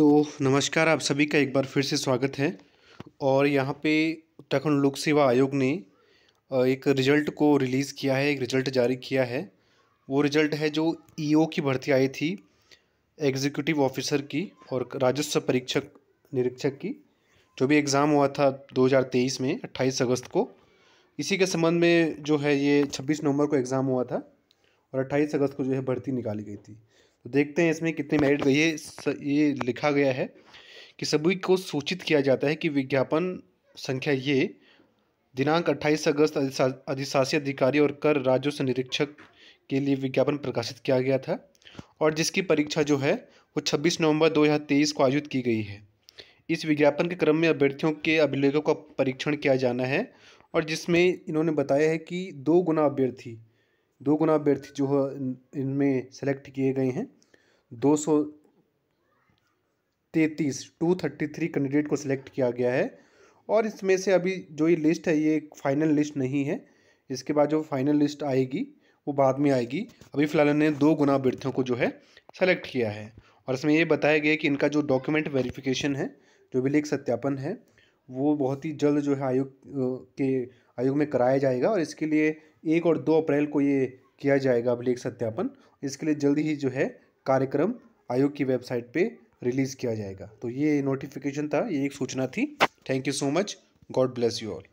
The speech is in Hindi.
तो नमस्कार आप सभी का एक बार फिर से स्वागत है और यहाँ पे उत्तराखंड लोक सेवा आयोग ने एक रिज़ल्ट को रिलीज़ किया है एक रिज़ल्ट जारी किया है वो रिज़ल्ट है जो ईओ e की भर्ती आई थी एग्जीक्यूटिव ऑफिसर की और राजस्व परीक्षक निरीक्षक की जो भी एग्ज़ाम हुआ था 2023 में 28 अगस्त को इसी के संबंध में जो है ये 26 नवंबर को एग्ज़ाम हुआ था और 28 अगस्त को जो है भर्ती निकाली गई थी तो देखते हैं इसमें कितनी मेरिट गई है ये लिखा गया है कि सभी को सूचित किया जाता है कि विज्ञापन संख्या ये दिनांक 28 अगस्त अधिशासी अधिकारी और कर राजस्व निरीक्षक के लिए विज्ञापन प्रकाशित किया गया था और जिसकी परीक्षा जो है वो 26 नवंबर 2023 को आयोजित की गई है इस विज्ञापन के क्रम में अभ्यर्थियों के अभिलेखों का परीक्षण किया जाना है और जिसमें इन्होंने बताया है कि दो गुना अभ्यर्थी दो गुना अभ्यर्थी जो है इनमें सेलेक्ट किए गए हैं दो सौ तैतीस टू थर्टी थ्री कैंडिडेट को सिलेक्ट किया गया है और इसमें से अभी जो ये लिस्ट है ये फाइनल लिस्ट नहीं है इसके बाद जो फाइनल लिस्ट आएगी वो बाद में आएगी अभी फिलहाल इन्होंने दो गुना अभ्यर्थियों को जो है सेलेक्ट किया है और इसमें ये बताया गया कि इनका जो डॉक्यूमेंट वेरिफिकेशन है जो भी लेख सत्यापन है वो बहुत ही जल्द जो है आयोग के आयोग में कराया जाएगा और इसके लिए एक और दो अप्रैल को ये किया जाएगा अभिलेख सत्यापन इसके लिए जल्दी ही जो है कार्यक्रम आयोग की वेबसाइट पे रिलीज़ किया जाएगा तो ये नोटिफिकेशन था ये एक सूचना थी thank you so much God bless you all